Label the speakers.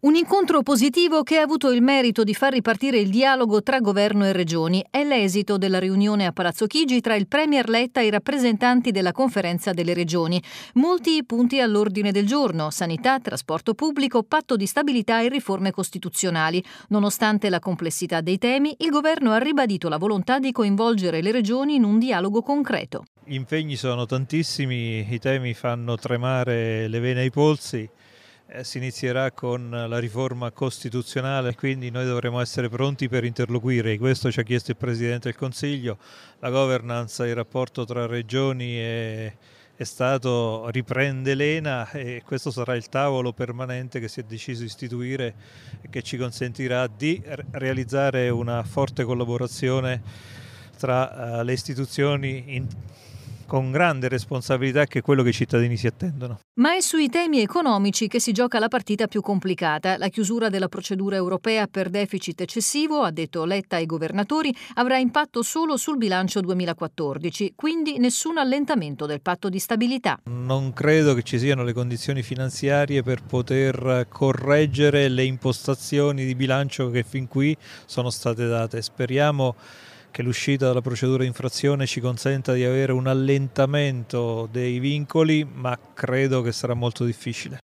Speaker 1: Un incontro positivo che ha avuto il merito di far ripartire il dialogo tra governo e regioni è l'esito della riunione a Palazzo Chigi tra il Premier Letta e i rappresentanti della conferenza delle regioni. Molti punti all'ordine del giorno, sanità, trasporto pubblico, patto di stabilità e riforme costituzionali. Nonostante la complessità dei temi, il governo ha ribadito la volontà di coinvolgere le regioni in un dialogo concreto.
Speaker 2: Gli impegni sono tantissimi, i temi fanno tremare le vene ai polsi. Eh, si inizierà con la riforma costituzionale, quindi noi dovremo essere pronti per interloquire. Questo ci ha chiesto il Presidente del Consiglio. La governance, il rapporto tra regioni e, è stato riprende l'ENA e questo sarà il tavolo permanente che si è deciso di istituire e che ci consentirà di realizzare una forte collaborazione tra eh, le istituzioni con grande responsabilità che è quello che i cittadini si attendono.
Speaker 1: Ma è sui temi economici che si gioca la partita più complicata. La chiusura della procedura europea per deficit eccessivo, ha detto Letta ai governatori, avrà impatto solo sul bilancio 2014, quindi nessun allentamento del patto di stabilità.
Speaker 2: Non credo che ci siano le condizioni finanziarie per poter correggere le impostazioni di bilancio che fin qui sono state date. Speriamo che l'uscita dalla procedura di infrazione ci consenta di avere un allentamento dei vincoli, ma credo che sarà molto difficile.